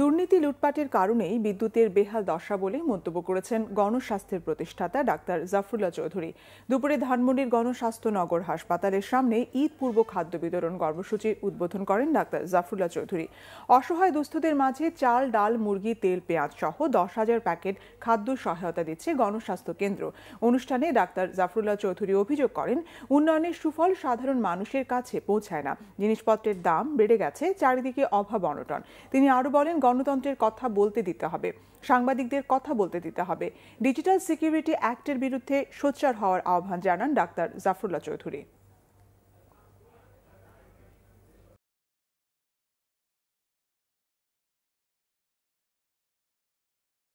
দুর্নীতি লুটপাটের কারণেই বিদ্যুতের বেহাল দশা বলে মন্তব্য করেছেন গণস্বাস্থ্যের প্রতিষ্ঠাতা ডাক্তার জাফরুল্লাহ চৌধুরী দুপুরে ধানমন্ডির গণস্বাস্থ্য নগর হাসপাতালের সামনে ঈদ পূর্ব খাদ্য বিতরণ কর্মসূচির উদ্বোধন করেন ডাক্তার জাফরুল্লাহ চৌধুরী অসহায় দুস্থদের মাঝে চাল ডাল মুরগি তেল পেঁয়াজ সহ দশ হাজার প্যাকেট খাদ্য সহায়তা দিচ্ছে গণস্বাস্থ্য কেন্দ্র অনুষ্ঠানে ডাক্তার জাফরুল্লাহ চৌধুরী অভিযোগ করেন উন্নয়নের সুফল সাধারণ মানুষের কাছে পৌঁছায় না জিনিসপত্রের দাম বেড়ে গেছে চারিদিকে অভাব অনটন তিনি আরও বলেন গণতন্ত্রের কথা বলতে দিতে হবে সাংবাদিকদের কথা বলতে দিতে হবে ডিজিটাল সিকিউরিটি অ্যাক্টের বিরুদ্ধে সোচ্চার হওয়ার আহ্বান জানান ডাক্তার জাফরুল্লাহ চৌধুরী